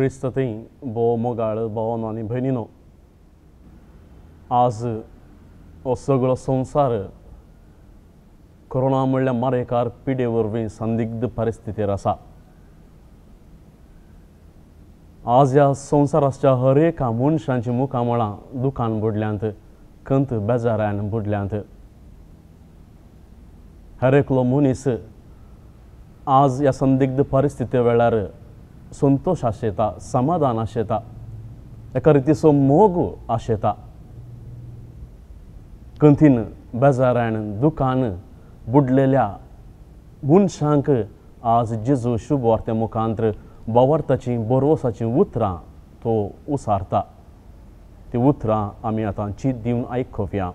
क्रिस्ततें भोव मोगाळ भोव नानी भयणीनो आज हो सगळो संवसार कोरोना म्हणल्या मारेकार पिडे वरवीं संदिग्ध परिस्थितीर आसा आज ह्या संवसाराच्या हर एका मनशांची मुखामळां दुकान बुडल्यांत खंत बेजारान बुडल्यांत हर एकलो मनीस आज ह्या संदिग्ध परिस्थिती वेळार संतोष आशेता, समाधान आशेता, एका रितीचो मोग आशेता, कंथीन बेजारायण दुकान बुडलेल्या गुणशांक आज जेजू शुभ वार्ते मुखांत्र बोवार्थाची बोरवोसाची उतरां तो उसारता ती उतरां आम्ही आतां चीत दिवन आयकुया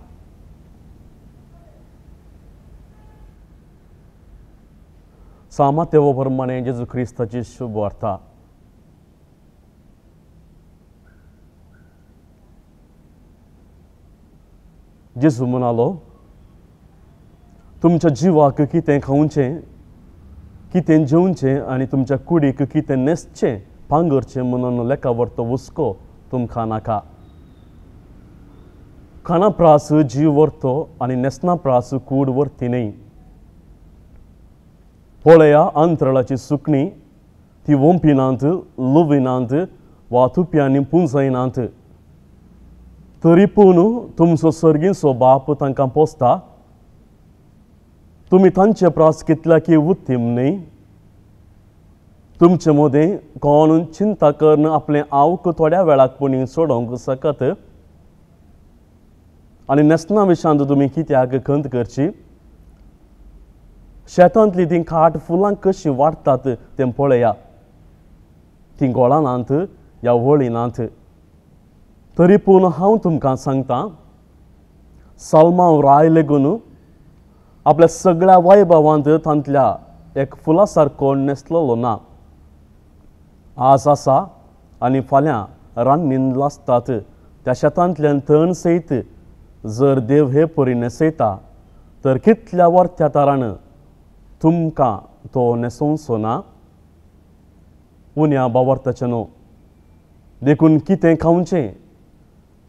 సామతేవోపరమనే क्रिस्ताची शुभ శుభవార్త जेजू म्हणालो तुमच्या जिवाक कितें खावचें कितें जेवचें आनी तुमच्या कुडीक कितें न्हेसचें पांगरचें म्हणून लेखावर तो हुस्को तुमकां नाका खाना प्रास जीव वरतो आनी न्हेसना प्रास कूड वरती न्हय पळया अंतराळाची सुकणी ती वंपिनांत लुविनांत वाथुप्यांनी पुंजयनांत तरी पूण तुमचो सर्गीचो बाप तांकां पोसता तुमी तांचे प्रास की उत्तीम न्ही तुमचे मोदें कोण चिंता करून आपलें आवक थोड्या वेळाक पूण सोडोवंक सकत आणि नेसना विशांत तुमी कित्याक खंत करची शेतांतली तीं खाट फुलां कशीं वाडटात तें पळया तीं गोळानांत ह्या वळीनांत तरी पूण हांव तुमकां सांगतां साल्मांव राय लेगून आपल्या सगळ्या वायभावांत तांतल्या एक फुला सारको नेसलेलो ना आज आसा आनी फाल्यां रान्नीन लासतात त्या शेतांतल्यान थंड सयत जर देव हे परी न्हेसयता तर कितल्या वर tumka to ne neson sona unia bawarta chano dekun kiten kaunche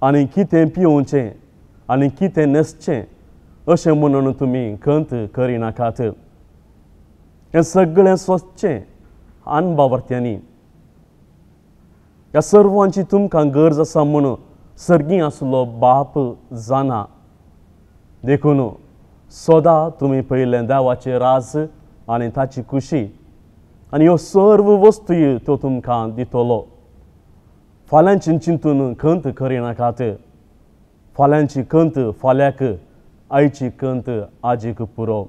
ani kiten pionche ani kiten nesche ose mononu tumi kant karina kat e sagle swasche an bawartyani ya sarvanchi tumka garza samono sargi aslo bap zana dekunu soda tumi păilenda oace rază anentaci cuși. Ani o sorvă vostui totum can ditolo. Falanci în cintun cântă cărina cate. falanchi cântă faleacă, aici cântă agică puro.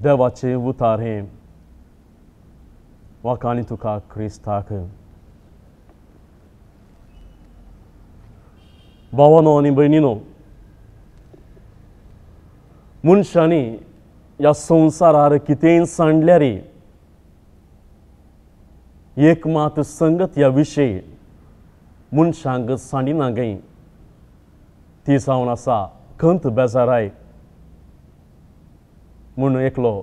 Deva ce vutare, va tu ca Cristacă. भावानो आणि बहिणीनो मनशांनी ह्या संवसारार कितें सांडल्या रे एक मात संगत ह्या विशयी मनशांक सांडिना गई ती जावन आसा खंत बेजाराय म्हूण एकलो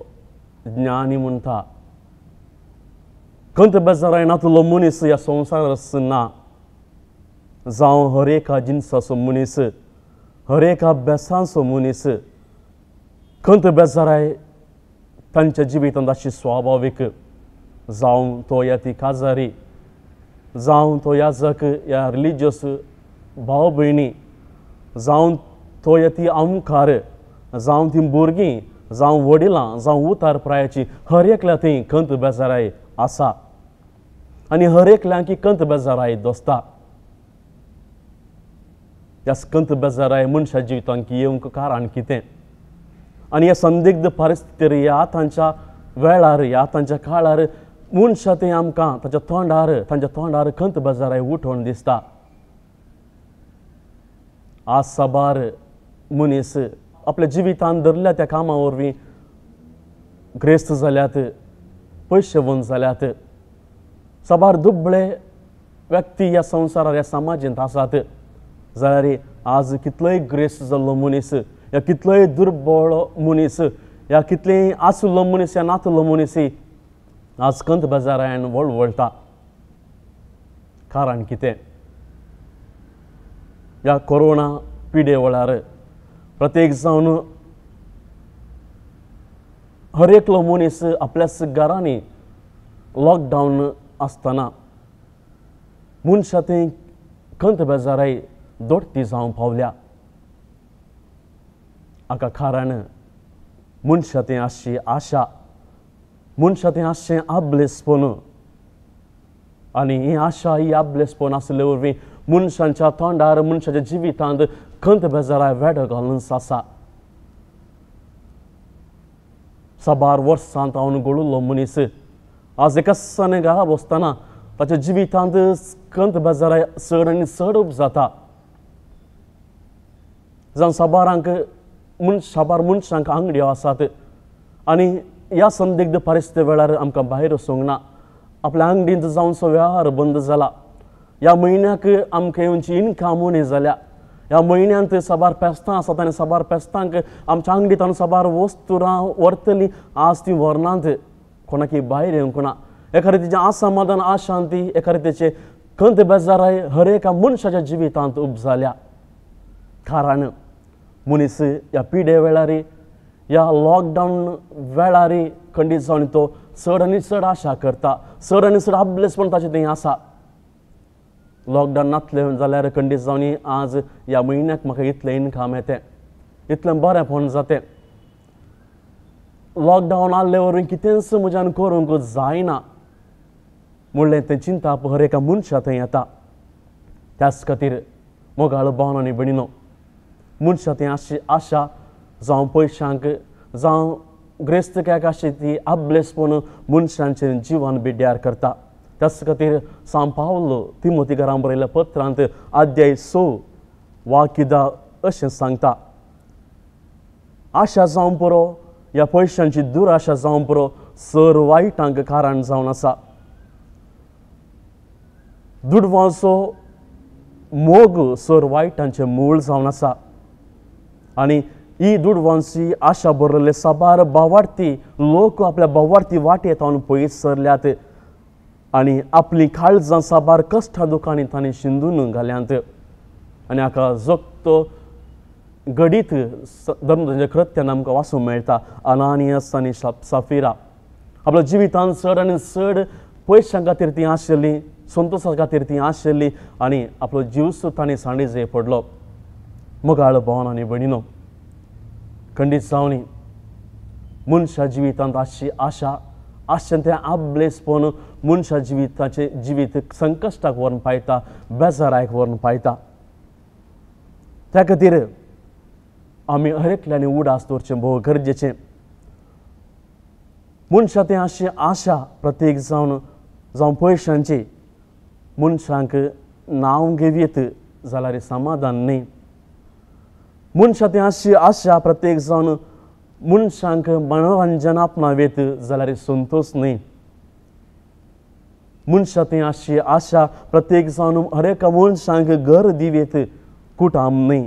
ज्ञानी म्हणता खंत बेजाराय ना तुलो मनीस ह्या संवसारार ना जावं हर एका सो मुनीस हर एक सो मुनीस खंत बेजाराय तांच्या जिवितांत अशी स्वाभाविक जावं तो या ती काजारी जावं तो या जक या रिलिजियस भाव भयणी जावं तो या ती अमुखार जावं ती भुरगीं जावं वडिलां जावं उतार प्रायाची हर एकल्या थंय खंत बेजाराय आसा आनी हर एकल्यांकी कंत बेजाराय दोसता स्कंत बेजाराय मनशा जिवितांकी येवंक कार कारण कितें आनी या संदिग्ध परिस्थितीर ह्या तांच्या वेळार ह्या तांच्या काळार मनशां तें आमकां तांच्या तोंडार तांच्या तोंडार खंत बेजाराय उठोवन दिसता आज साबार मनीस आपल्या जिवितान धरल्या त्या कामा वरवीं ग्रेस्त जाल्यात वन जाल्यात साबार दुबळे व्यक्ती ह्या संवसारार ह्या समाजांत आसात जाल्यार आज कितलोय ग्रेस जाल्लो मनीस या कितलोय दुर्बळ मनीस या कितलें आसुल्लो मनीस या नातुल्लो मनीस आज कंत बाजारायन व्हड वळटा कारण कितें ह्या कोरोना पिडे वेळार प्रत्येक जावन हर एकलो मनीस आपल्या घरांनी लॉकडावन आसतना मनशां तें कंत बेजाराय दोडती जावं पावल्या हाका खारण मनशातें आसची आशा मनशातें आसचें आबलेसपण आनी ही आशा ही आबलेसपण आसले वरवीं मनशांच्या तोंडार मनशाच्या जिवितांत खंत बेजाराय वेडो घालूनच आसा साबार वर्सांत हांव घडुल्लो मनीस आज एका सणगारा बसतना ताचे जिवितांत खंत बेजाराय चड आनी चड जाता जावं सबारांक मन साबार मनशांक आंगड्यो आसात आनी ह्या संदिग्ध परिस्थिती वेळार आमकां भायर वसूंक ना आपल्या आंगडींत जावन सो वेव्हार बंद जाला ह्या म्हयन्याक आमकां येवची इनकाम उणी जाल्या ह्या म्हयन्यांत सबार पेस्तां आसात आनी सबार पेस्तांक आमच्या आंगडीत सबार वस्तू राव व्हरतलीं आज ती व्हरनात कोणाकी भायर येवंक ना एका रितीचें आसमाधान आशांती एका रितीचे कंत बेजाराय हर एका मनशाच्या जिवितांत उब जाल्या कारण मनीस या पिढे वेळारी या लॉकडाऊन वेळारी खंडीत जावन तो चड आणि चड आशा करता चड आणि चड आपलेसपण ताचे थंय आसा लॉकडावन जाल्यार खंडीत जावन आज ह्या म्हयन्याक म्हाका इतलें इन्कम येतें इतलें बरें पण जातें लॉकडावन आसले वरवीं कितेंच म्हज्यान करूंक जायना म्हणलें तें चिंता हर एका मनशा थंय येता त्याच खातीर मोगाळ भावन आनी बिणिनो मनशां आशी आशा जावं पयशांक जावं ग्रेस्तक्याक आशी ती आबलेसपण मनशांचे जीवन बिड्ड्यार करता त्याच खातीर सांग पावलो तिमोती घरां बरयल्या पत्रांत आद्याय सो वा किदा अशें सांगता आशा जावं पुरो ह्या पयशांची दुराशा जावं पुरो सर वायटांक कारण जावन आसा दुडवांचो मोग सर वायटांचें मूळ जावन आसा आणि ई दुडवंशी आशा बरले साबार बावार्थी लोक आपल्या बावार्थी वाट तावन पयस सरल्यात आणि आपली काळजां साबार कष्ट दुकानी तांणी शिंदून घाल्यांत आनी हाका गडीत घडीत करत कृत्यान आमकां वासूंक मेळटा अनानियस आनी साफिरा आपल्या जिवितान चड आनी चड पयशां खातीर तीं आशिल्लीं संतोशा खातीर तीं आशिल्लीं आणि आपलो जीव सांडी सांडीज पडलो ಮಗಾಳ ಭವನನೆ ಬಣಿನೋ खंडित सावणी मनशा जिवितांत आशी आशा आशेंते आपलेस पोवन मनशा जिविताचे जिवीत संकश्टाक व्हरून पायता बेजारायक व्हरून पायता त्या खातीर आमी हर एकल्यानी उडास दवरचें भोव गरजेचें मनशा तें अशी आशा प्रत्येक जावन जावं पयशांची मनशांक नांव घेवयेत जाल्यार समाधान न्ही मनशां अशी आशा प्रत्येक जन मनशांक मनोरंजन आपणावेत जाल्यार संतोष न्हय मनशां अशी आशा प्रत्येक जण हर एका मनशांक घर दिवेत कुटाम न्हय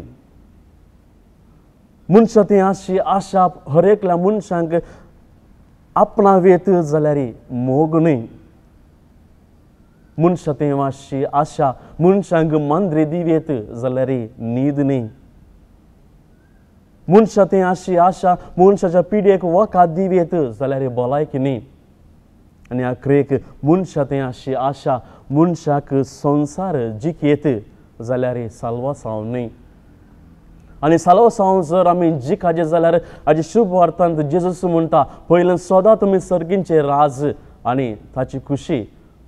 मनशां अशी आशा हर एकल्या मनशांक आपणावेत जाल्यार मोग न्हय मनशां अशी आशा मनशांक मांद्रे दिवेत जाल्यार न्हीद न्ही मनशां आशी आशा मनशाच्या पिढीक वखाद दिव येत जाल्यार हे भलायकी न्ही आणि आखरेक मनशां आशी आशा मुनशाक संसार जिक येत जाल्यार हे साल्वासांव न्ही आनी साल्वासांव जर आम्ही जिकाचे जाल्यार हाजे शुभ अर्थांत जेजस म्हणटा पयल्यान सदां तुमी सर्गींचे राज आणि ताची खुशी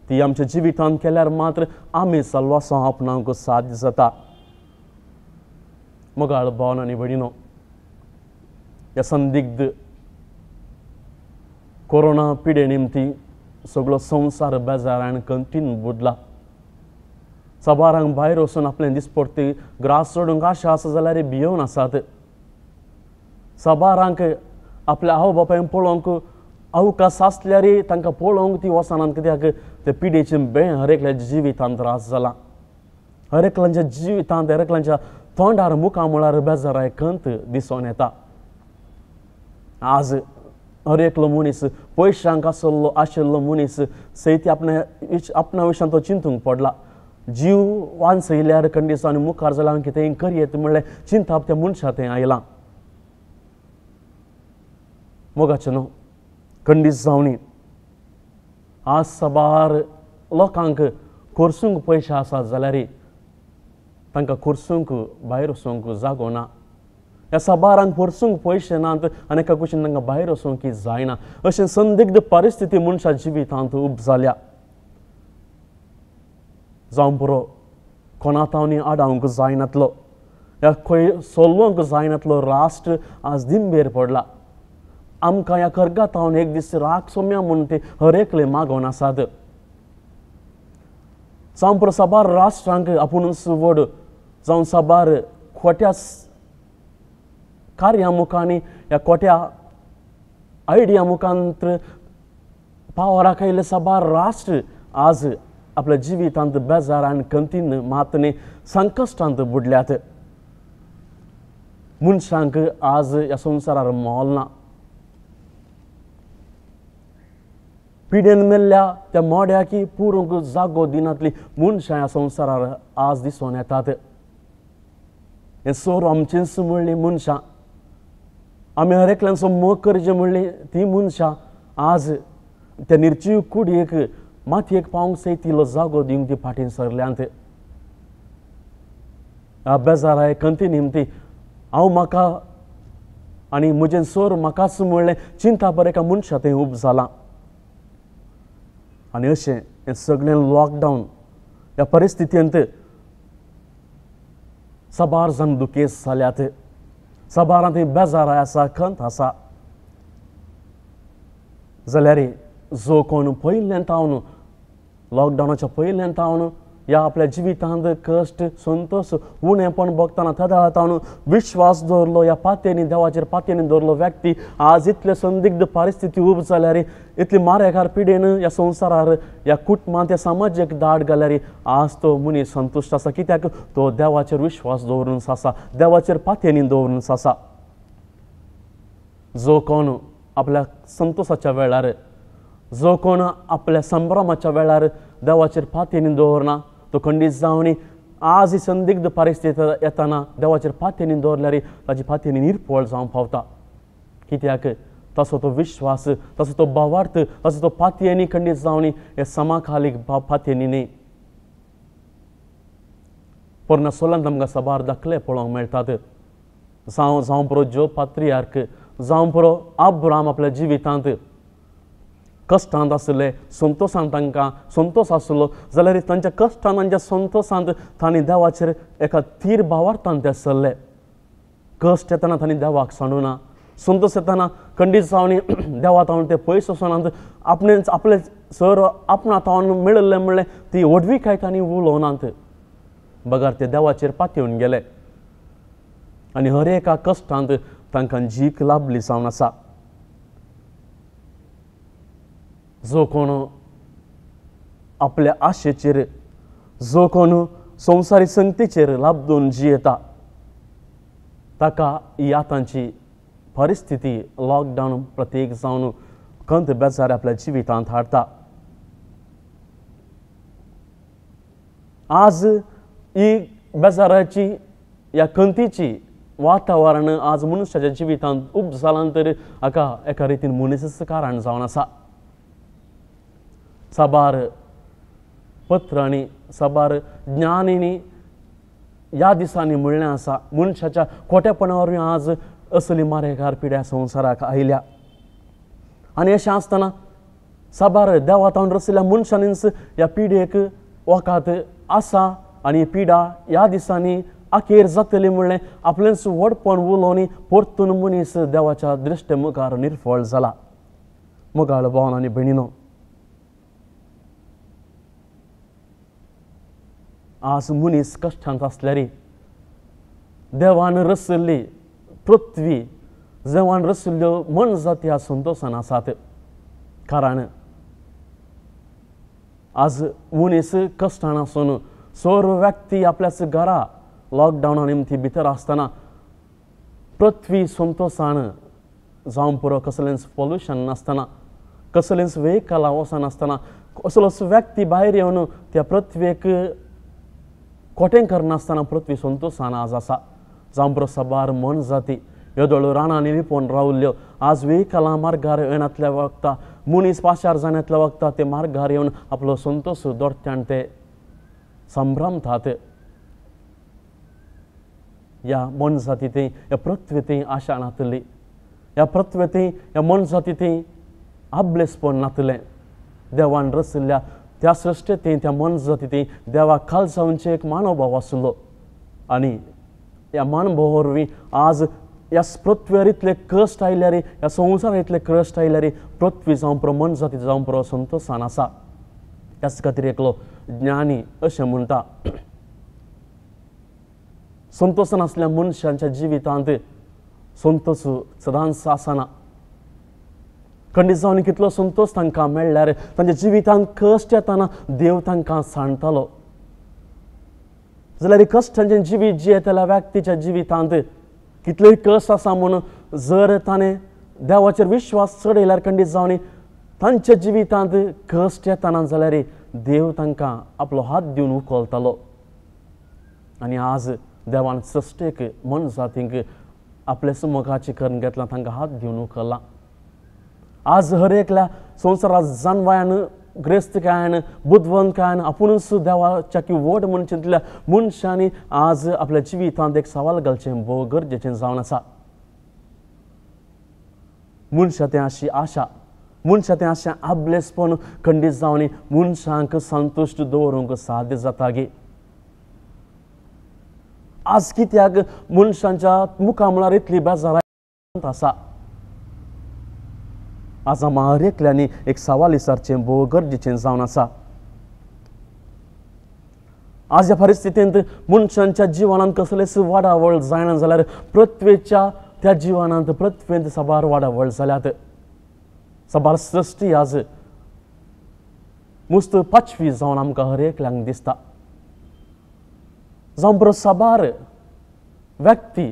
ती आमच्या जिवितांत केल्यार मात्र आमी साल्वासांव आपणाक साध्य जाता मगाळ भावन आनी भयणीनो या संदिग्ध कोरोना पिडे निमती सगळो संवसार बेजारान कंतीन बुडला सभारांक भायर वचून आपलें दिसपडटी ग्रास सोडूंक आशा आसा जाल्यार भियोन आसात सभारांक आपल्या आवय बापायक पळोवंक अवकाश आसल्यारय तांकां पळोवंक ती वचनात कित्याक ते पिडेचे हर एकल्या जिवितांत त्रास जाला हरेकल्यांच्या जिवितांत हरेकल्यांच्या तोंडार मुखामुळार बेजाराय कंत दिसून येता आज हरेक मनीस पयस हांगा आशिल्लो मनीस सैत आपणे आपणा विशान तो चिंतूंक पडला जीव वानसयल्यार कंडिसान मुखार जाल्यार हांव कितें करयेत म्हणलें चिंताप त्या मनशा थंय आयलां मोगाचे न्हू कंडीस जावणी आज सबार लोकांक खोर्सूंक पयशे आसात जाल्यार तांकां खोर्सूंक भायर वचूंक जागो ना essa बारांक पयशे नात आनी एका कुशीन तांकां भायर की जायना अशें संदिग्ध परिस्थिती मनशा जिवितांत उब जाल्या जावं बरो कोणा आडावंक जायनातलो ह्या खंय सोलवंक जायनातलो राष्ट्र आज दिंबेर पडला आमकां ह्या कर्गातावन एक दीस राग सोम्या म्हणून हर एकले मागोवन आसात जावं साबार राष्ट्रांक आपूण वड जावं साबार खोट्या कार्यामुखांनी या कोट्या आयडिया मुखांत पावर राखयले सबार राष्ट्र आज आपल्या जिवितांत बेजार आणि कंतीन मातने संकष्टांत बुडल्यात मनशांक आज या संसारार मोल ना पिड्यान मेल्ल्या त्या की पुरूंक जागो दिनातली मनशां या संसार आज दिसून येतात हे सोर आमचेच मुळ्ळी मनशां आम्ही हर एकल्यान मग मोग करचें ती मनशा आज त्या निर्जीव कुडयेक मातयेक पावंक सय तिलो जागो दिवंक ती फाटीन सरल्यांत बेजाराय कंती निमती हांव म्हाका आनी म्हजें सोर म्हाकाच म्हणलें चिंता बरें एका मनशा थंय उब जालां आनी अशें हें सगळें लॉकडावन ह्या परिस्थितींत साबार जावन दुखेस जाल्यात sabahlarında bazara yasakın e tasa. Zaleri zo koyunun payı lentavunu, lockdown'a çapayı lentavunu, या आपल्या जिवितांत कष्ट संतोष उणेपण पण बघताना थदाळतावन विश्वास दवरलो या पातयेनी देवाचेर पातयेनी दवरलो व्यक्ती आज इतले संदिग्ध परिस्थिती उब रे इतली मारेकार पिडेन या संवसारार ह्या कुटुंबांत ह्या समाजीक दाट रे आज तो मुनी संतुष्ट आसा कित्याक तो देवाचेर विश्वास दवरून आसा देवाचेर पातयेनी दवरून आसा जो कोण आपल्या संतोषाच्या वेळार जो कोण आपल्या संभ्रमाच्या वेळार देवाचेर पातयेनी दवरना તો ખંડિસાઓની ಆಸಿ ಸಂದಿಗ್ಧ ಪರಿಸ್ಥಿತಿ ಯತನ ದವಚರ ಪಾತ್ಯನಿಂದ ದೋರ್ಲರಿ ರಜಿ ಪಾತ್ಯನಿ ನಿರ್ಪೋಳ್ ಸಂಭವತ ಕಿತ್ಯಾಕ ತಸೋತೋ ವಿಶ್ವಾಸ ತಸೋತೋ ಭಾವಾರ್ಥ ತಸೋತೋ ಪಾತ್ಯನಿ ಖಂಡಿಸಾವನಿ ಎ ಸಮಕಾಲಿಕ ಪಾತ್ಯನಿನೇ ಪೂರ್ಣ ಸೊಲನ್ ನಮ್ಗ ಸಬಾರ್ ದಕ್ಲೆ ಪೊಳಂಗ್ ಮೇಳ್ತಾದ ಸಾಂ ಸಾಂಪುರೋ ಜೋ ಪತ್ರಿಯಾರ್ಕ್ ಸಾಂಪುರೋ ಅಬ್ರಾಮ್ ಅಪ್ಲ ಜೀವಿತಾಂತ कश्टांत आसले संतोषान तांकां संतोष आसलो जाल्यार तांच्या कश्टान तांच्या संतोशांत तांणी देवाचेर एका तीर भावार्थान ते आसले कश्ट येतना तांणी देवाक सांडू ना संतोष येताना खंडीत सावणी देवा तावन ते पयस वसोनात आपणेच आपले सर आपणा तावन मेळिल्लें म्हणलें ती काय तांणी उलोवनात बगार ते देवाचेर पातयेवन गेले आनी हर एका कश्टांत तांकां जीक लाभली जावन आसा जो कोण आपल्या आशेचेर जो कोण संवसारी संगतीचेर लाबदून जियेता ताका ही आतांची परिस्थिती लॉकडाऊन प्रत्येक जावन खंत बेजार आपल्या जिवितांत हाडता आज ही बेजाराची या खंतीची वातावरण आज मनुष्याच्या जिवितांत उब जालां तर हाका एका रितीन कारण जावन आसा साबार पत्रांनी सबार साबार ज्ञानिनी या दिसांनी म्हणलें आसा मनशाच्या खोटेपणावरवी आज असली मारेकार पिड्या संवसाराक आयल्या आणि अशें आसतना साबार देवा तावन रचिल्ल्या मनशांनीच ह्या पिड्येक वखात आसा आनी पिडा ह्या दिसांनी अखेर जातली म्हणलें आपलेंच व्हडपण उलोवनी परतून मनीस देवाच्या दृश्टे मुखार निर्फळ जाला मुगाळ भावन आनी भयणीनो आज मनीस कश्टांत आसल्यारी देवान रचल्ली पृथ्वी देवान रचल्ल्यो मन जाती आसून तो सन आसात कारण आज मनीस कश्टान आसून सोर व्यक्ती आपल्याच घरा लॉकडावना निमती भितर आसतना पृथ्वी संतोसान जावं पुरो कसलेंच पॉल्युशन नासतना कसलेंच वेहिकला वचनासतना कसलोच व्यक्ती भायर येवन त्या पृथ्वीक ಕೊಟೆಂಕರ್ ನಾಸ್ಥಾನ पृथ्वी आज असा ಜಾಂಬ್ರ सबार मन जाती राणा राणांनी निपोन रावल्यो आजवी कला मार्गार येण्यातल्या वखदा मुनीस पाशार जाण्यातल्या वखदा ते मार्गार येवन आपलो संतोष दोडत्यान ते संभ्रमतात या मन जाती ते या पृथ्वी ते आशा नातली या पृथ्वी ते या मन जाती ते आबलेसपण नातलें देवान रचिल्ल्या त्या ते त्या मनज ते देवा सांचे एक मानवभाव आशिल्लो आणि या मानभावा आज या पृथ्वीवर इतले कश्ट रे या संसार इतले कश्ट रे पृथ्वी जाऊन पुरो मनजाती जाती पुरो संतोसान आसा त्याच खातीर एकलो ज्ञानी अशें म्हणटा संतोषान आसल्या मनशांच्या जिवितांत संतोष सदांच आसना खंडीत जावन कितलो संतोश तांकां मेळ्ळ्यार तांच्या जिवितांत कश्ट येताना देव तांकां सांडतालो जाल्यार कश्टांचें जिवीत जे येतल्या व्यक्तीच्या जिवितांत कितलोय कश्ट आसा म्हूण जर ताणें देवाचेर विश्वास चड येयल्यार खंडीत जावन तांच्या जिवितांत कश्ट येताना जाल्यार देव तांकां आपलो हात दिवन उखलतालो आनी आज देवान सृश्टेक मनजातींक आपले सुमोगाची करून घेतला तांकां हात दिवन उखल्ला आज एकल्या संसारात जानवायानं ग्रेस्त कायानं बुद्धवंत कायानं आपुणूच देवाच्याकी वट म्हूण चिंतल्या मनशांनी आज आपल्या जिवितांत एक सवाल घालचें भोव गरजेचें जावन आसा मनशां तें अशी आशा मनशां तें अशें आबलेसपण खंडीत जावनी मनशांक संतुश्ट दवरूंक साद्य जाता गे आज कित्याक मनशांच्या मुखामळार इतली बेजारायत आसा एक सवाल isarçen boğgar dicen zavnasa. आज या परिस्थितींत मनशांच्या जिवनांत कसलेच वाडावळ जायना जाल्यार पृथ्वेच्या त्या जिवनांत पृथ्वेंत साबार वाडावळ जाल्यात सबार सृश्टी आज मुस्त पाचवी जावन आमकां हर एकल्यांक दिसता जावं बरो साबार व्यक्ती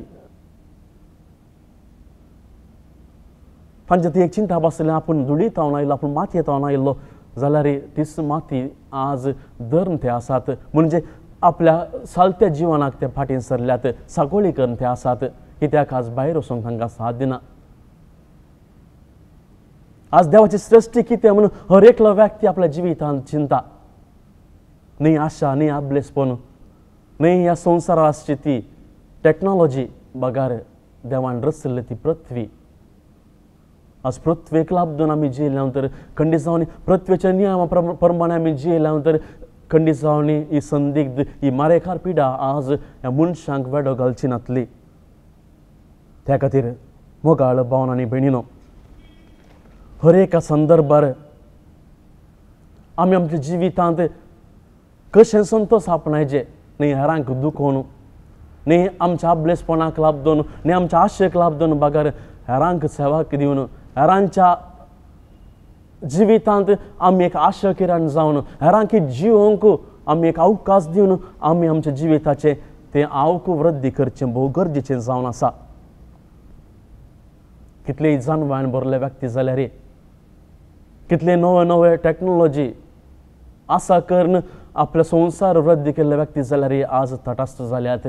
एक चिंता बसली आपण दुडीताव ना आयलो मातये ना आयलो जाल्यार तीच माती आज धर्म ते आसात म्हणजे आपल्या सालत्या जिवनाक ते फाटीन सरल्यात साकोळीकरण ते आसात कित्याक आज भायर वचूंक तांकां साथ दिना आज देवाची श्रेष्ठी कितें म्हणून हर एकलो व्यक्ती आपल्या जिवितान चिंता न्ही आशा न्ही आबलेसपण न्ही ह्या आसची ती टॅक्नोलॉजी बगार देवान रचले ती पृथ्वी आज प्रत्येक लाबदून आमी जियेलां तर खंडीत जावनी प्रत्येच्या नियमा प्रमाणे संदिग्ध ही मारेकार पिडा आज ह्या मनशांक वेडो घालची नातली त्या खातीर मोगाळ भावन आनी भयणीनो हर एका संदर्भार आमी आमच्या जिवितांत कशें संतोष आपणायचे न्ही हेरांक नहीं न्ही आमच्या आपलेसपणाक लाबदोन न्ही आमच्या आशेक लाबदोन बागार हेरांक सेवाक दिवन हेरांच्या जिवितांत आमी एक आशा किरण जावन हेरांक जिवंक आमी एक अवकाश दिवन आमी आमच्या जिविताचें ते आवक वृद्धी करचें भोव गरजेचें जावन आसा कितलेय जाण भरले व्यक्ती जाल्यार कितले नवे नवे टॅक्नोलॉजी आसा करून आपले संसार वृद्धी केल्ले व्यक्ती जाल्यार आज तटस्थ जाल्यात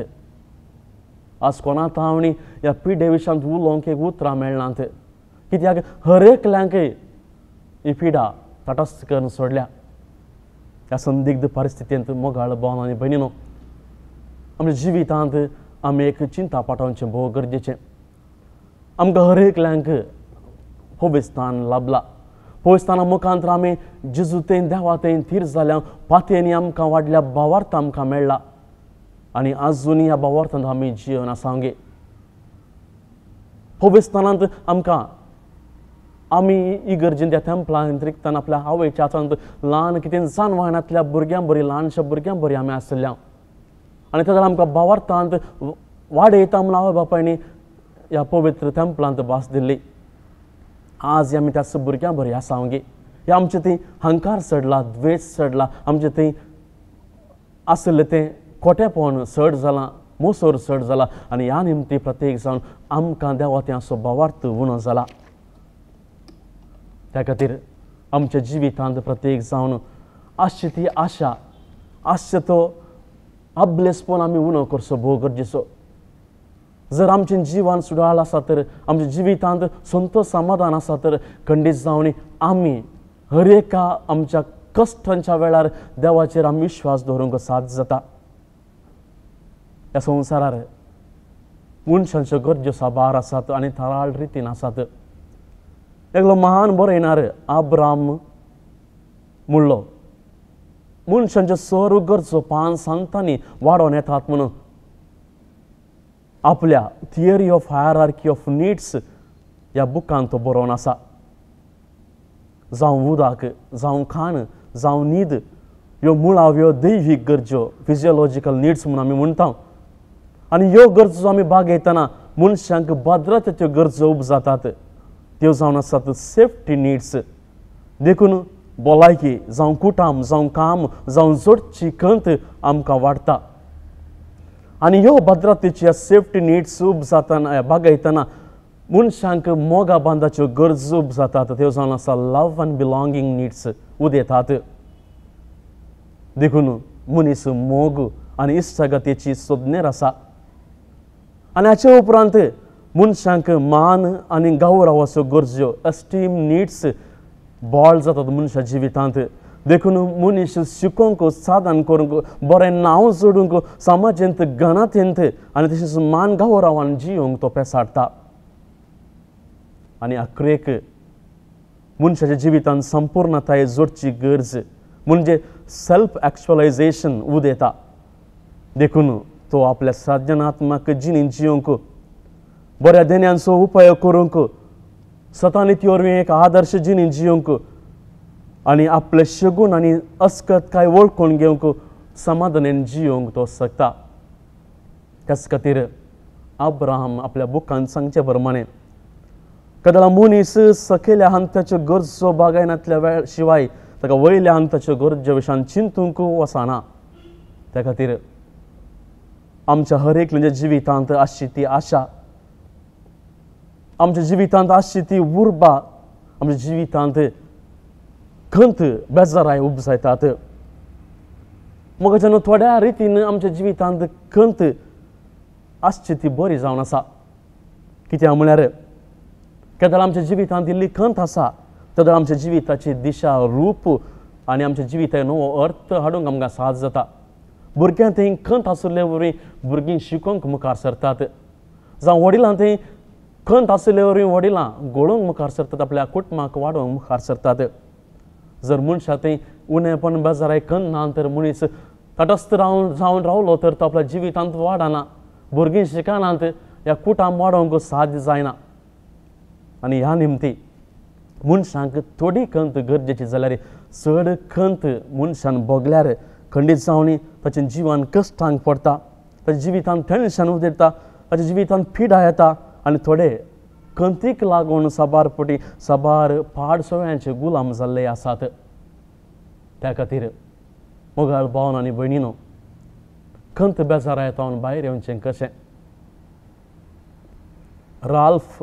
आज कोणा तावणी ह्या पिढे विशांत उलोवंक एक उतरां मेळनात कित्याक हरेक लांकय इफिडा तटस्थ करून सोडल्या ह्या संदिग्ध परिस्थितींत मोगाळ भोवन आनी भयणीनो आमच्या जिवितांत आमी एक चिंता पाठवचें भोव गरजेचें आमकां हर एकल्यांक होबिस्तान लाबलां पोस्ताना मुखांत आमी जिजुतेन देवातेन थीर जाल्या पातयेनी आमकां वाडल्या भावार्थ आमकां मेळ्ळा आनी आजुनी ह्या भावार्थांत आमी जिवन आसा आमगे होबिस्तानांत आमकां आमी इगर्जेंत रिक्तान आपल्या आवयच्या आतांत ल्हान कितें वाहनांतल्या भुरग्यां बरी ल्हानशा भुरग्यां बरी आमी आसल्या आनी तेका आमकां बावार्थांत वाडयता म्हण आवय बापायनी ह्या पवित्र तेंपलांत भास दिल्ली आज आमी त्या भुरग्यां बरी आसा गे हे आमचे थंय हंकार सडला द्वेष सडला आमचे थंय आसले तें खोटेपण सड जालां मोसोर सड जाला आनी ह्या निमती प्रत्येक जावन आमकां देवा त्या बावार्थ उणो जाला त्या खातीर आमच्या जिवितांत प्रत्येक जावन आसची ती आशा आसचो तो आबलेसपण आमी उणो करचो भोव गरजेचो जर आमचें जिवान सुडाळ आसा तर आमच्या जिवितांत संतोष समाधान आसा तर खंडीत जावन आमी हर एका आमच्या कश्टांच्या वेळार देवाचेर आमी विश्वास दवरूंक साथ जाता ह्या संवसारार मनशांच्यो गरजेचो साबार आसात आनी थराळ रितीन आसात एकलो महान बरो येणार आब्राम म्हणलो मनशांचे सर गरजो पान सांगतानी वाडोन येतात म्हणून आपल्या theory of hierarchy of needs ह्या बुकान तो बरोवन आसा जावं उदक जावं खाण जावं न्हीद ह्यो मुळाव्यो दैवीक गरजो फिजियोलॉजिकल नीड्स म्हणून आमी म्हणटा आनी ह्यो गरजो आमी बागयतना मनशांक बद्रत त्यो गरजो उब जातात त्यो असतात सेफ्टी नीड्स देखून भलायकी जावं कुटाम जावं काम जावं जोडची कंत आमकां वाडटा आनी ह्यो भद्रातेच्या सेफ्टी नीड्स उब जाताना बागयतना मनशांक मोगा बांदाच्यो गरज उब जातात त्यो जावन आसा लव आनी बिलोंगींग नीड्स उदेतात देखून मनीस मोग आनी इश्टगतेची सोदनेर आसा आनी हाचे उपरांत मनशांक मान आनी गौरव गरजो एस्टीम नीड्स बॉल जो मनशा जीवित देखु मनीस शिकोक साधन करूंक बर नाव जोडूंक समाजेंत गणातेंत आनी तशेंच मान गौरवान जियोंक तो पेसाडता आनी आखरेक मनशाच्या जिवितांत संपूर्णताय जोडची गरज म्हणजे सेल्फ एक्चुअलायझेशन उदेता देखून तो आपल्या साधनात्मक जिणेंत जियोंक बऱ्या देण्यांचो उपयोग करूंक सतांनी ती वरवीं एक आदर्श जिणी जियोंक आणि आपले शगून आणि अस्कत काय वळखून घेवंक समाधानेन जियोंक तो सकता त्याच खातीर आब्राहम आपल्या बुकान सांगचे प्रमाणे कदला मुनीस सकयल्या हंताच्यो गरजो बागायनातल्या वेळ शिवाय ताका वयल्या हंताच्यो गरजे विशान चिंतूंक वसाना त्या खातीर आमच्या हर म्हणजे जिवितांत आसची ती आशा आमच्या जिवितांत आसची ती उर्बा आमच्या जिवितांत खंत बेजाराय उब जातात मग जेन्ना थोड्या रितीन आमच्या जिवितांत खंत आसची ती बरी जावन आसा कित्याक म्हळ्यार केदोळ आमच्या जिवितांत इल्ली खंत आसा तेदोळ आमच्या जिविताची दिशा रूप आनी आमच्या जिविताय नवो अर्थ हाडूंक आमकां साथ जाता भुरग्यां थंय खंत आसुल्ले वरवीं भुरगीं शिकोंक मुखार सरतात जावं वडिलां थंय खंत आशिल्लेवरी वडिलां गोळोवंक मुखार सरतात आपल्या कुटुंबाक वाडोवंक मुखार सरतात जर थंय उणेपण बेजाराय खंत ना तर मनीस तटस्थ रावन जावन रावलो तर तो आपल्या जिवितांत वाडना भुरगीं शिकनात ह्या कुटाम वाडोवंक साध्य जायना आनी ह्या निमती मनशांक थोडी खंत गरजेची जाल्यार चड खंत मनशान भोगल्यार खंडीत जावन ताचें जिवान कश्टांक पडटा ताच्या जिवितांत थंडशान उदेता ताच्या जिवितांत पिडा येता आणि थोडे खंतीक लागून साबार सबार पाड पाडसोव्यांचे गुलाम जाल्ले आसात त्या खातीर मुघाल भावन आनी भयणीनो खंत बेजारा येतावन भायर येवचें कशें राल्फ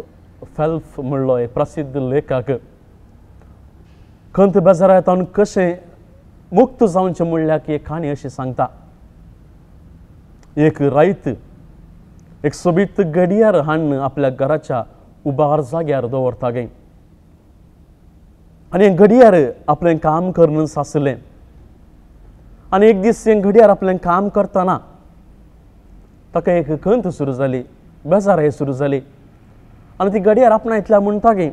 फेल्फ म्हणलो हे प्रसिद्ध लेखक खंत बेजारा येतावन कशें मुक्त जावचें म्हणल्यार की एक काणी अशी सांगता एक रायत एक सोबीत गडियार हाण आपल्या घराच्या उबार जाग्यार दवरता गे आणि घडियार आपलें काम करन सासलें आणि एक दीस हें घडयार आपलें काम करताना ताका एक खंत सुरू जाली हे सुरू जाली आणि ती आपणा इतल्या म्हणटा गे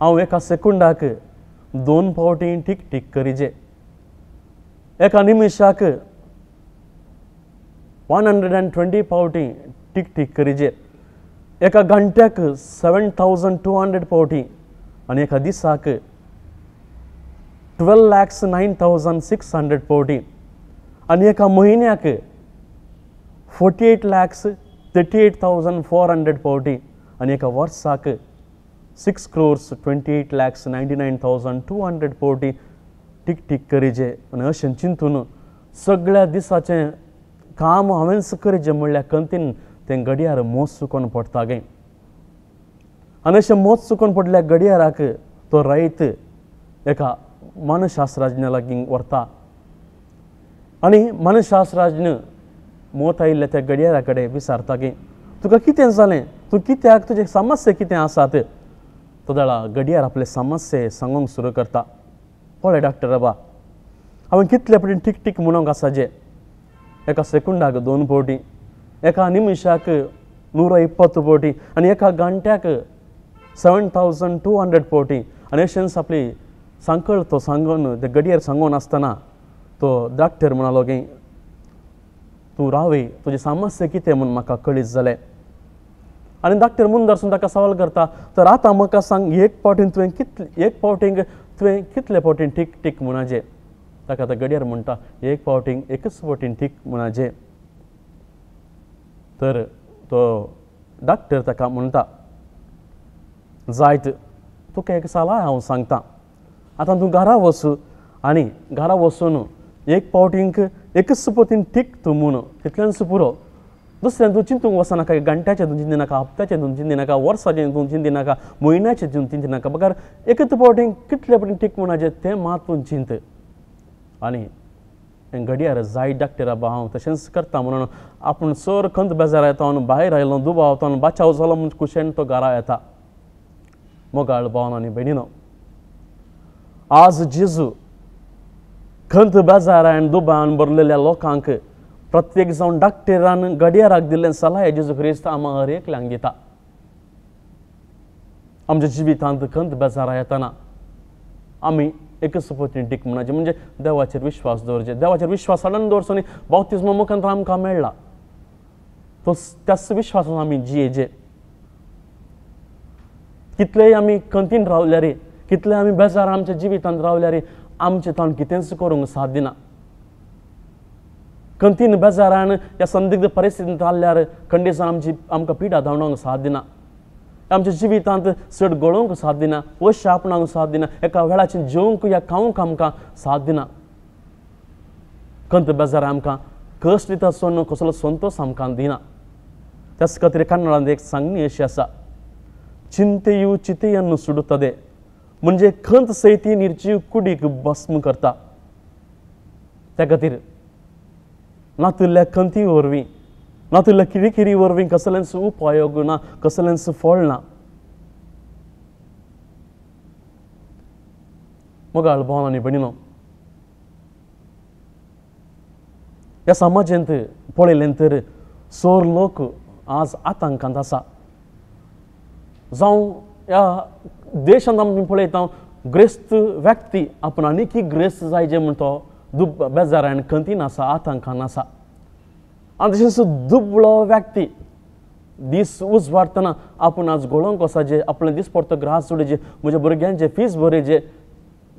हांव एका सेकुंडाक दोन फावटी ठीक ठीक करीजे एका निमिशाक वन हंड्रेड अँड ट्वेंटी पावटी टीक टीक करजे एका घंट्याक सेवन थाउजंड टू हंड्रेड पावटी आणि एका दिसाक twelve nine thousand six hundred पावटी आणि एका महिन्याक forty eight lakhs thirty eight thousand four hundred पावटी आणि एका वर्साक six crores twenty eight lakhs ॅक्स नायन थाउजंड टू हंड्रेड फवटी टीक टीक करजे आणि चिंतून सगळ्या दिसाचें काम हांवेंच करचें ते कंतीन तें घडयार मोत चुकोन पडटालें आनी अशें मोत चुकोन पडल्या घडयाराक तो राईत एका मनशास्त्राज्ञा लागीं व्हरता आणि मनशास्त्राज्ञ मोत आयिल्ल्या त्या घडयारा कडेन विचारता की तुका कितें जालें तूं कित्याक तुजे समस्या कितें आसात तो जाणा आपले समस्या सांगूंक सुरू करता पळय डॉक्टर बाबा हांवें कितले पटेन टीक टीक म्हणूंक आसा जे एका ಸೆಕೆಂಡಾಗ दोन पोटी एका ನಿಮಿಷಾಕ ನೂರ इप्पत पोटी आणि एका ಗಂಟ್ಯಾಕ सेवन थाउजंड टू हंड्रेड पोटी आनी अशें आपली सांकळ तो सांगून ते गडयेर सांगून आसतना तो धाकटेर म्हणालो की तूं रावय तुजी समस्या कितें म्हूण म्हाका कळीत जालें आनी धाकटेर मुंदर सून ताका सवाल करता तर आतां म्हाका सांग एक पावटीन तुवें कितले एक पावटींक तुवें कितले पावटीन टीक टीक म्हणाजें ताका आतां गड्यार म्हणटा एक फावटींग एकच फावटीन थीक म्हणाजें तर तो डॉक्टर ताका म्हणटा जायत तुका एक सलाह हांव सांगता आतां तूं घरा वच आनी घरा वचून एक पावटींक एकच सुपतीन ठीक तूं म्हूण तितल्यानच पुरो दुसऱ्यान तूं चिंतूंक वचनाका घंट्याचें तुमचें दिनाका हप्त्याचें तुमचें दिनाका वर्साचें तुमचें दिनाका म्हयन्याचें तुमचें दिनाका बगर एकच पावटींक कितले पटीन टीक म्हणाचें तें मात तूं चिंत आनी घडयार जाय धाकटेरा हांव तशेंच करता म्हणून आपूण सर खंत बेजार येता भायर आयलो दुबावता बाचाव जालो म्हूण कुशेन तो घरा येता मोगाळ भावन आनी भयणीनो आज जेजू खंत बेजारान दुबान बरलेल्या लोकांक प्रत्येक जावन डाक्टेरान घडयाराक दिल्ले सलाह जेजू क्रिस्त आमा हर एकल्यांक दिता आमच्या जिवितांत खंत बेजारा येतना आमी एकच डीक म्हणजे म्हणजे देवाचेर विश्वास दवरचे देवाचेर विश्वास हाडून दवरचो न्ही बावतिस्मा मुखांत आमकां मेळ्ळा तो त्याच विश्वासान आमी जियेजे कितलेय आमी कंतीन रे कितले आमी बेजार आमच्या जिवितांत रे आमचे ताण कितेंच करूंक साथ दिना कंतीन बेजारान या संदिग्ध परिस्थितींत रावल्यार कंडिसान आमची आमकां पिडा धांवडावंक साथ दिना आमच्या जिवितांत चड गळोवंक साथ दिना व आपणाक साथ दिना एका वेळाचेर जेवंक या खावंक आमकां साथ दिना खंत बेजार आमकां कश्ट दिता सोडून कसलो संतोश आमकां दिना त्याच खातीर कन्नडांत एक सांगणी अशी आसा चिंतेयू चितयन सुडतदे म्हणजे खंत सैती निर्जीव कुडीक भस्म करता त्या खातीर नातुल्ल्या खंती वरवीं तुला किरी वरवीं कसल्यांचो उपयोग ना कसल्यांचो फळ ना ಮೊಗಾಳು ಭವನ ಬಣಿನೋ ह्या समाजांत तर सोर लोक आज आतंकांत आसा जावं ह्या देशांत आमी पळयता ग्रेस्त व्यक्ती आपण की ग्रेस्त जायजे म्हण तो दुब बेजारायण खंतीन आसा आतंकान आसा 안드신스 dublă व्यक्ती दीस उस वार्तना आपण आज गोळोंक जे आपले दीस परतो ग्रास सोडचे म्हज्या भुरग्यांचे फीस भरयचे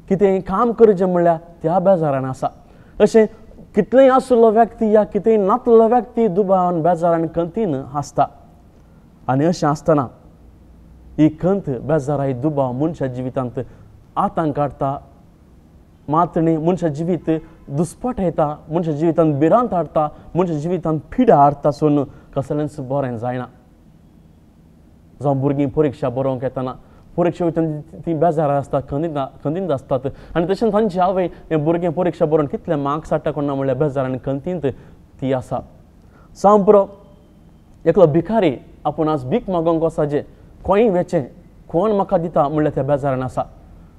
कितें काम करचें म्हणल्यार त्या बेजारान आसा अशें कितलेंय आसलो व्यक्ती या कितेंय नातलो व्यक्ती दुबावान बेजारान कंतीन आसता आनी अशें आसतना ही कंत ही दुबाव मनशा जिवितांत आतांक काडटा मातणे मनशा जिवीत दुस्पट ಮನುಷ್ಯ ಜೀವಿತಾನ್ ಬಿರಾಂತ ಆಡ್ತಾ ಮನುಷ್ಯ ಜೀವಿತಾನ್ ಪಿಡ ಆಡ್ತಾ सोन कसलेंच बरें जायना जावं भुरगीं परीक्षा बरोवंक येताना परीक्षा वयतान तीं बेजार आसता खंदीत असतात आसतात आनी तशें तांची आवय हें भुरगें परीक्षा बरोवन कितले मार्क्स हाडटा कोण ना म्हणल्यार बेजार आनी ती आसा सामप्रो एकलो भिकारी आपूण आज भीक मागोवंक वसा जे कोणय वेचें कोण म्हाका दिता म्हणल्यार त्या बेजारान आसा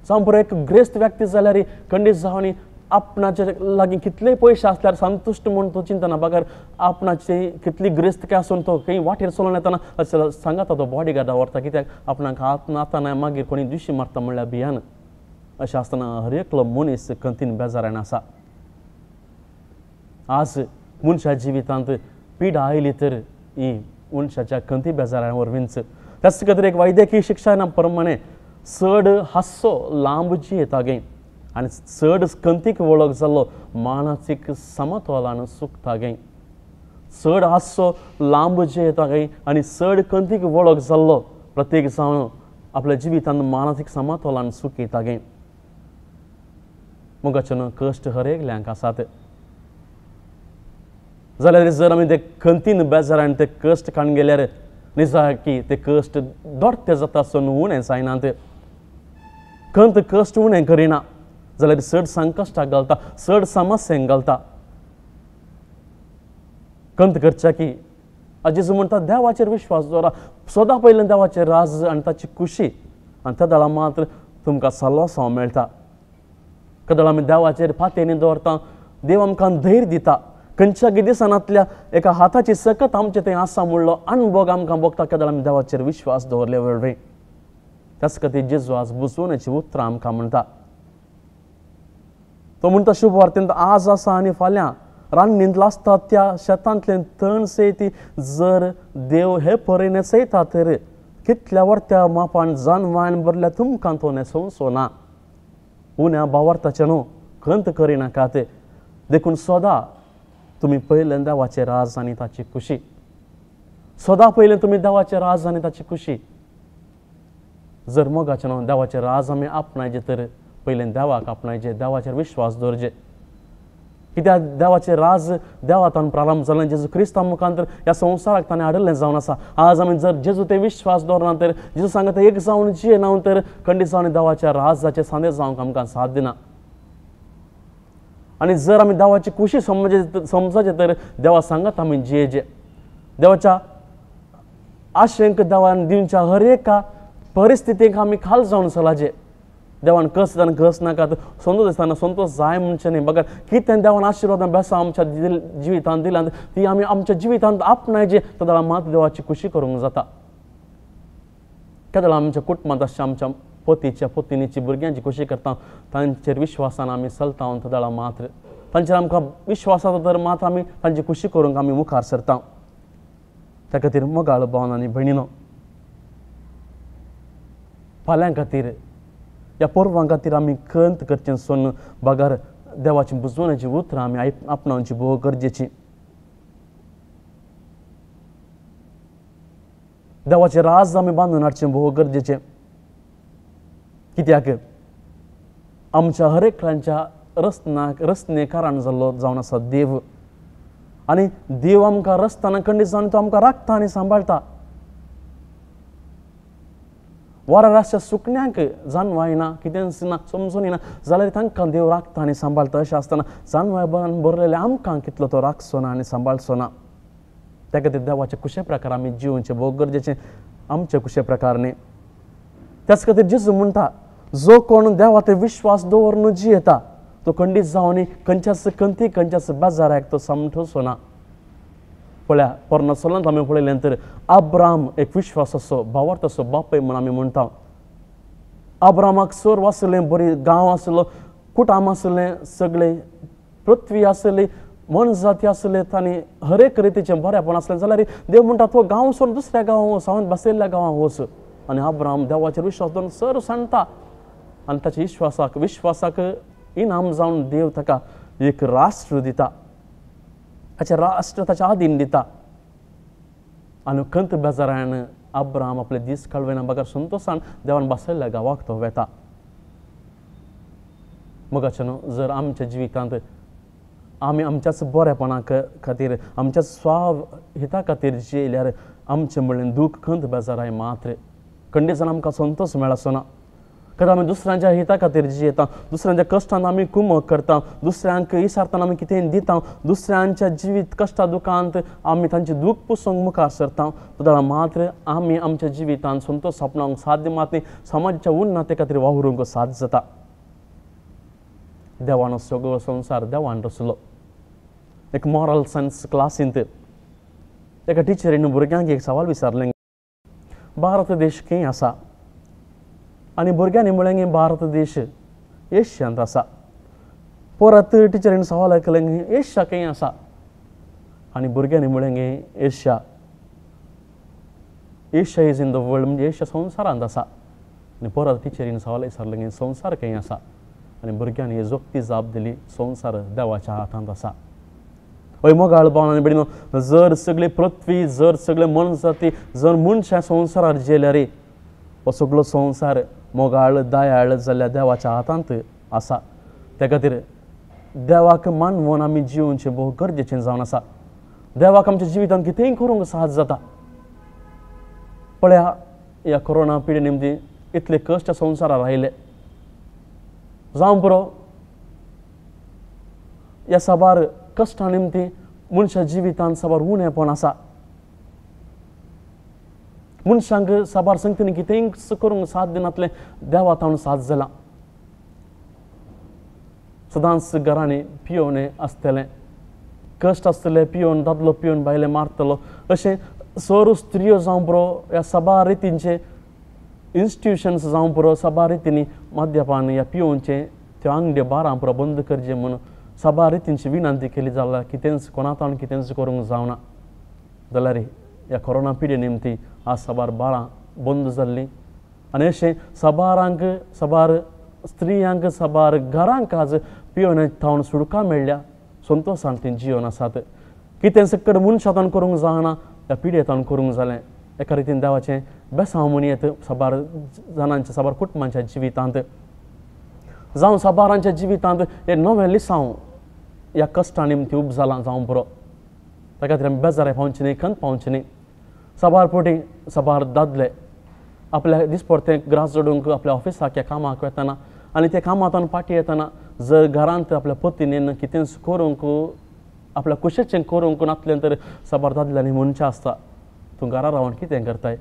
सामप्रो एक ग्रेस्त व्यक्ती जाल्यार कंडीस जावनी आपणाचे लागीं कितले पैसे आसल्यार संतुष्ट म्हणून तो चिंतना बघा आपणाची कितली काय असून तो खंय वाटेर चलोन येताना सांगाता तो बॉडी गार्डा व्हरता कित्याक आपणाक हात मागीर कोणी दुशी मारता म्हणल्यार भियान अशें आसतना हर एकलो मनीस कंतीन बेजारायन आसा आज मनशा जिवितांत पीड आयली तर ही मनशाच्या कंती बेजारा वरवींच त्याच खातीर एक वैद्यकीय शिक्षणा प्रमाणे चड जी येता गे आणि चड कंतीक वळख जाल्लो मानसीक समतोलान गे चड आसो लांब जे जेतागें आणि चड कंतीक वळख जाल्लो प्रत्येक जण आपल्या जिवितान मानसीक समतोलान सुख येतागें मुगाच्यान कष्ट हर एकल्यांक आसात जाल्यार जर आमी ते खंतीन बेजार आनी ते कश्ट काण गेल्यार निजा की ते कश्ट दोट्टे जाता आसून उणें ते खंत कश्ट उणें करिना जाल्यार चड संकश्टाक घालता चड समस्यांक घालता कंत करच्या की जेजू म्हणटा देवाचेर विश्वास दवरा सदां पयलें देवाचेर राज आनी ताची खुशी आनी त्या दळा मात्र तुमकां सल्लो सांव मेळटा कदळ आमी देवाचेर फातेंनी दवरता देव आमकां धैर्य दिता खंयच्या गिदिसानांतल्या एका हाताची सकत आमचे थंय आसा म्हणलो अनुभोग आमकां भोगता कदळ आमी देवाचेर विश्वास दवरले वरवीं त्याच खातीर जेजू आज बुजवण्याची उतरां आमकां म्हणटा तो तशें शुभ तेंत आज आसा आनी फाल्यां रान्नींत आसता त्या शेतांतल्यान तण सेती जर देव हे परे सैता तर कितल्या त्या मापान वायन बरल्या तुमकां तो नेसोवन सोना उण्या बावार्थाचें न्हू खंत ते देखून सदां तुमी पयलें देवाचे राज आनी ताची खुशी सदां पयलें तुमी देवाचे राज आनी ताची खुशी जर मोगाचें न्हू देवाचे राज आमी आपणायचे तर पयल्यान देवाक आपणायचे देवाचेर विश्वास दोरचे कित्याक देवाचे राज देवा तो प्रारंभ झाला जेजू क्रिस्ता मुखांतर ह्या संवसाराक ताणें हाडिल्लें जावन आसा आज आमी जर जेजू ते विश्वास दवरना तर जेजू सांगता एक जावन जिये ना तर खंडीत जावन देवाच्या राजाचे सांदे जावंक आमकां साथ दिना आनी जर आमी देवाची खुशी समजे समजचे तर देवा सांगात आमी जे देवाच्या आशेंक देवान दिवच्या हर एका परिस्थितीक आमी खाल जावन जे देवान कस नाकात ಕರ್ಸಿದಾನೆ दिसताना संतोष जाय म्हणचे ಮುಂಚೆನೆ ಬಗ कितें देवान आशिर्वाद बेसा आमच्या दिल जिवितांत दिलां ती आम्ही आमच्या जिवितांत आपणायची तादळा मात देवाची खुशी करूंक जाता तादळा आमच्या कुटुंबांत अशें आमच्या पोतीच्या पोतिनीची भुरग्यांची खुशी करता तांचेर विश्वासान आमी चलता तादळा मात्र तांचेर आमकां विश्वास आसा तर मात आमी तांची खुशी करूंक आमी मुखार सरता त्या खातीर मोगाळ भावन आनी भयणीनो फाल्यां खातीर या vanga tirami कंत खंत son सोन devaci बुजवण्याची ji आम्ही ai apna ji bo देवाचे राज आम्ही बांधून हाडचे भोव गरजेचे कित्याक आमच्या हर हरेकल्यांच्या रस्तना रस्ने कारण जाल्लो जावन आसा देव आनी देव आमकां रस्ताना खंडीत जावन तो आमकां राखता आनी सांबाळटा ವಾರರಾಷ್ಟ್ರ ಸುಕ್ನ್ಯಾಗ ಜಾನ್ कितें ಕಿದೇನ್ समजून येना जाल्यार तांकां देव राखता आनी सांबाळटा अशें आसतना जाण वायबान बरलेलें आमकां कितलो तो राखचो ना आनी सांबाळचो ना त्या खातीर देवाचे कुशे प्रकार आमी जिवनचें भोग गरजेचे आमचे कुशे प्रकार न्ही त्याच खातीर जेजू म्हणटा जो कोण देवाते विश्वास दवर जियेता तो खंडीत जावनी खंयच्याच खंती खंयच्याच बाजाराक तो सामठोचो ना पळ्या पर नसलांत आमी पळयलें नंतर आब्राम एक विश्वास असो बापय म्हण आमी म्हणटा आब्रामाक सोर वासलें बरी गांव आसलो कुटाम आसलें सगळें पृथ्वी आसली मनजाती आसले तांणी हरेक रितीचें बरेंपण आसलें जाल्यार देव म्हणटा तो गांव सोडून दुसऱ्या गांवां वच हांवें बसयल्ल्या गांवां वच आनी आब्राम देवाचेर विश्वास दोन सर सांगता आनी ताच्या विश्वासाक विश्वासाक इनाम जावन देव ताका एक राष्ट्र दिता त्याच्या राष्ट्र ताच्या आधीन दि ख बेजाराने अब्राम आपले दीस काळवेना बघा संतोषां देवां बसलेल्या गावाक वेता मुगाच्या नू जर आमच्या जिविकात आम्ही आमच्याच बोरेपणा हिता खातीर खाती जे येण दुःख खंत बेजाराय मात्र कंडिझा संतोष मेळासो ना कारण आमी दुसऱ्यांच्या हिता खातीर जियेता दुसऱ्यांच्या कश्टान आमी कुमक करता दुसऱ्यांक इशारतान आमी कितें दिता दुसऱ्यांच्या जिवीत कश्टा दुखांत आम्ही तांचे दुख पुसूंक मुखार सरता तर मात्र आमी आमच्या जिवितान संतोश आपणावंक साध्य मात समाजाच्या उन्नते खातीर वावरूंक साद जाता देवान सगळो संसार देवान रचलो एक मॉरल सायन्स क्लासींत एका टिचरीन भुरग्यांक एक सवाल विचारलें भारत देश खंय आसा आनी भुरग्यांनी म्हळ्यांक भारत देश एशियांत असा परत टिचरीन सवाल येशा एशियाकय आसा आनी भुरग्यांनी म्हळ्यांक Asia Asia is in the world म्हणजे एशिया संसारांत असा आणि परत टिचरीन सवाल विचारल्यांक संसार खंय आसा आनी भुरग्यांनी जोक्ती जाप दिली संसार देवाच्या हातांत असा हय मोगाळ भावनांनी बिडिनो जर सगळी पृथ्वी जर सगळे मनजाती जर मनशां संवसारार जेल्यार हो सगळो संवसार मोगाळ दयाळ जाल्यार देवाच्या हातांत आसा त्या खातीर देवाक मानवून आमी जिवनचें भोव गरजेचें जावन आसा देवाक आमच्या जिवितांत कितेंय करूंक साहज जाता पळया ह्या कोरोना पिडे निमती इतले कश्ट संवसारांत आयले जावं पुरो ह्या साबार कश्टा निमती मनशा जिवितांत साबार उणेपण आसा ಮುನ್ಸಾಂಗ್ ಸಬಾರ್ ಸಂಕ್ತಿನ ಗಿತೆಂಗ್ ಸುಕುರುಂಗ್ ಸಾತ್ ದಿನತ್ಲೆ ದೇವಾತಾವಣ ಸಾತ್ ಜಲ ಸದಾನ್ಸ್ ಗರಾಣೆ ಪಿಯೋನೆ आसतलें कश्ट आसतले पियोन दादलो पियोन बायले मारतलो अशें सोरो स्त्रियो जावं पुरो ह्या सभा रितींचे इन्स्टिट्युशन्स जावं पुरो सभा रितींनी माध्यपान ह्या पियोनचे त्यो आंगडे बारां पुरो बंद करचें म्हणून सभा रितींची विनंती केली जाल्यार कितेंच कोणा तावन कितेंच करूंक जावना जाल्यार ह्या कोरोना पिड्ये निमती ಆ सबार ಬಾಳ बंद ಸಲ್ಲಿ ಅನೇಶೆ ಸಬಾರಾಂಗ್ ಸಬಾರ್ स्त्रियांक ಸಬಾರ್ घरांक ಕಾಜ್ ಪಿಯೋನ ತಾವನ್ सुडका ಮೇಳ್ಳ್या ಸಂತೋಷ शांतीन जिवन आसात कितें सक्कड मनशातान करूंक जाणा ह्या पिड्येतान करूंक जालें एका रितीन देवाचें बेस हांव म्हणयेत साबार जाणांच्या साबार कुटुंबांच्या जिवितांत जावं साबारांच्या जिवितांत हें नवें लिसांव ह्या उब जालां जावं बरो ताका सबार फोटी सबार दादले आपल्या दिस ग्रास जोडूंक आपल्या ऑफिस या कामाक वेतना आणि त्या कामातून पाटी येतना जर घरांत आपल्या पतीनेन कितें करूंक आपल्या कुशेचें करूंक नातलें तर साबार दादले आणि मनशां आसता तूं घरा रावन कितें करताय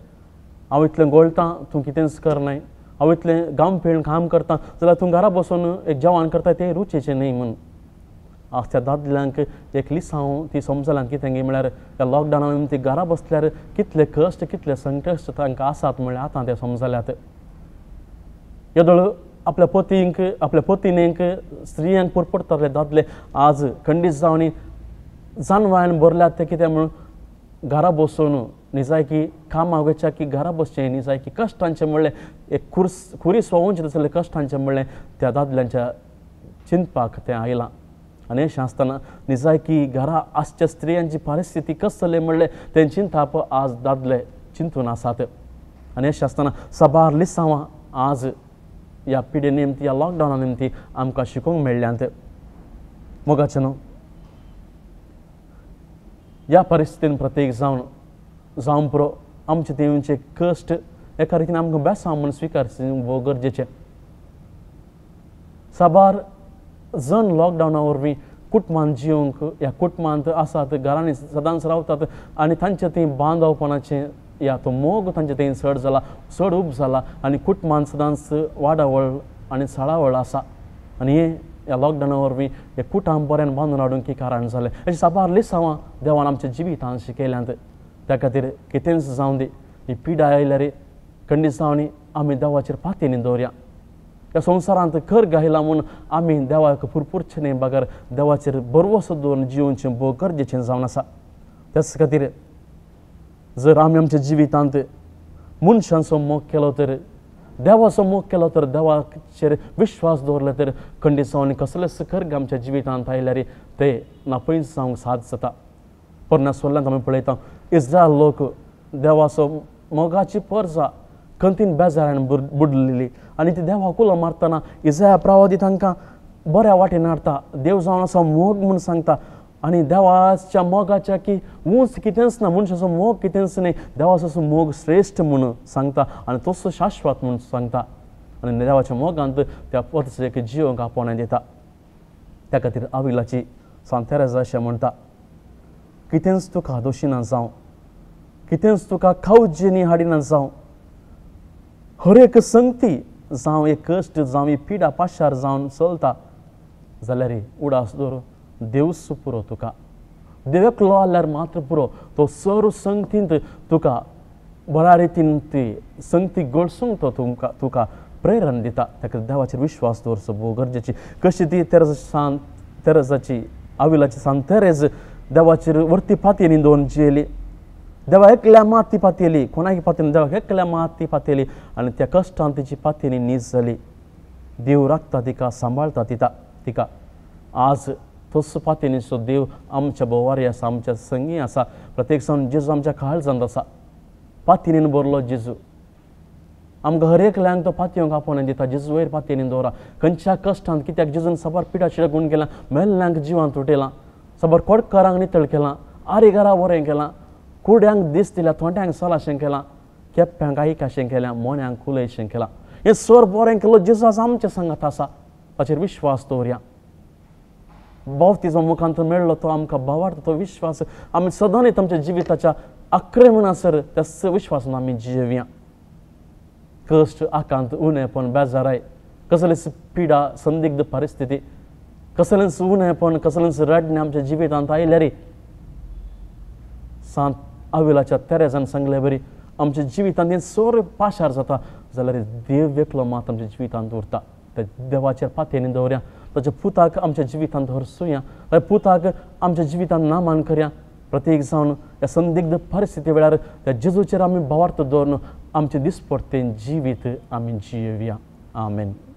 हांव इतलें गोळतां तूं कितेंच करनाय हांव इतलें गाम काम करता जाल्यार तूं घरा बसून एक जेवण करता तें रुचेचें न्ही म्हणून आज त्या दिलांक एकलीच हांव ती समजलां की तेंगे म्हळ्यार त्या लॉकडावनान ती घरा बसल्यार कितले कश्ट कितले संकश्ट तांकां आसात म्हळ्यार आतां ते समजल्यात येदोळ आपल्या पतींक आपल्या पतिनेंक स्त्रियांक पुरपडतले दादले आज खंडीत जावनी जानवायन भरल्यात ते कितें म्हणून घरा बसून निजायकी काम वयच्या की घरा बसचें निजायकी कश्टांचें म्हणलें एक खुर्स खुरी सोवूंचें तसलें कश्टांचें म्हणलें त्या दादल्यांच्या चिंतपाक तें आयलां अनेश घरा आसच्या स्त्रियांची परिस्थिती कसले म्हणले त्यांची ताप आज दादले चिंतून आसात अनेश असताना आसतना साबार आज या पिढे निमती या लॉकडावना निमती आमकां शिकूंक मेळ्ळ्यांत मोगाचे न्हू ह्या परिस्थितीन प्रत्येक जावन जावं पुरो आमचे देवीचे कश्ट एका रितीन आमकां बेसांव म्हूण स्विकार गरजेचे साबार जण लॉकडावना वरवीं कुटुंबान जिवंक ह्या कुटुंबांत आसात घरांनी सदांच रावतात आनी तांचे थंय बांदावपणाचें या तो मोग तांचे थंय चड जाला चड उब जाला आनी कुटुंबान सदांच वाडावळ आनी साळावळ आसा आनी हें ह्या लॉकडावना वरवीं हे कुटाम बऱ्यान बांदून हाडूंक कारण जालें अशी साबार लिसांवां देवान आमच्या जिवितांत शिकयल्यांत त्या खातीर कितेंच जावं दी ही पिडा आयल्या रे खंडीत आमी देवाचेर पातयेनी दवरया సంవత్సరాంత కర్ గహిలామున్ ఆమె దేవా యొక్క పుర్పుర్చనే బగర్ దేవా చిర్ బరువసదోన్ జీవించిన బోకర్ జచిన జావనస తెస్ కతిర్ जर आमी आमच्या जिवितांत मनशांचो मोग केलो तर देवाचो मोग केलो तर देवाचेर विश्वास दवरलो तर खंडी सावन कसले सकर्ग आमच्या जिवितांत आयल्यार ते नापयस जावंक साद जाता पन्नास वर्लांत आमी पळयता इस्रायल लोक देवाचो मोगाची परसा कंतीन बेजारान बुडलेली आणि ती देवा उलो मारतना इजाया प्रवादी तांकां बऱ्या वाटेन हाडटा देव जावन आसा मोग म्हूण सांगता आणि देवाच्या मोगाच्या की उंच कितेंच ना मनशाचो मोग कितेंच न्ही देवाचो असो मोग श्रेश्ठ म्हूण सांगता आनी तसो शाश्वत म्हूण सांगता आनी देवाच्या मोगांत त्या एक जीव आपोवणे दिता त्या खातीर आविलाची सांतेराजा अशें म्हणटा कितेंच तुका दोशी ना जावं कितेंच तुका खावचे न्ही हाडिना जावं हर एक संगती जावं एक कश्ट जावं एक पिडा पाशार जावन चलता जाल्यार उडास दवर देवच पुरो तुका देवक लोल्ल्यार मात्र पुरो तो सर्व संगतींत तुका बऱ्या रितीन ती संगती घडसूंक तो तुमकां तुका प्रेरण दिता ताका देवाचेर विश्वास दवरचो भोव गरजेची कशी ती तेरजाची सान तेरजाची आविलाची सान तेरेज देवाचेर वरती पातयेनी दोन जेली ದವಕ್ಲ ಮಾತಿ ಪಾತಿಯಲ್ಲಿ ಕೊನಾಗಿ ಪಾತಿನ एकल्या मात ती ಪಾತಿಯಲ್ಲಿ आणि त्या तिची पातेली नीज झाली देव राखता तिका सांभाळता तिता तिका आज तोच सो देव आमच्या बोवारी आसा आमच्या संगी आसा प्रत्येक सण जेजू आमच्या काळजांत आसा पातळीन बरलो जेजू आमकां हर एकल्यांक तो पातयो कापोवन दिता जेजू वयर पातळीन दवरा खंयच्या कश्टान कित्याक जेजून सबार पिठा शिडकून केलां मेल्ल्यांक जिवान तुटयलां सबार कोडकारांक नितळ केलां आरेगारा वरें केलां दिस ಕುರುಡ್ಯಾಂಗೆ ದಿಸ್ತಿಲ್ಲ ತೊಂಟ್ಯಾಂಗೆ ಸೋಲ ಶಂಕೆಲ ಕೆಪ್ಪಂಗೆ ಐಕ ಶಂಕೆಲ ಮೋನ್ಯಾಂಗೆ ಕುಲೈ ಶಂಕೆಲ हे सोर बोरें केलो जिजस आमच्या संगत आसा ताचेर विश्वास दवरया भाव तिजो मुखांत मेळ्ळो तो आमकां भावार्थ तो विश्वास आमी सदांनी तुमच्या जिविताच्या आक्रमणासर त्या विश्वासान आमी जिवया कश्ट आकांत पण बेजाराय कसलेच पिडा संदिग्ध परिस्थिती कसलेच उणेपण कसलेच रडणे आमच्या जिवितांत आयल्यारी सांत avilacea terezan sanglebri, am ce jivitan din sore pașar zata, zalare de veclomat am ce jivitan durta, de devacer patenin dorea, de deci, ce puta că am ce jivitan dorsuia, de păi puta că am ce jivitan naman căria, prate examen, de sândic de parisite vedare, de jizucer amin bavartă dornu, am ce disportin jivit amin jivia. Amen.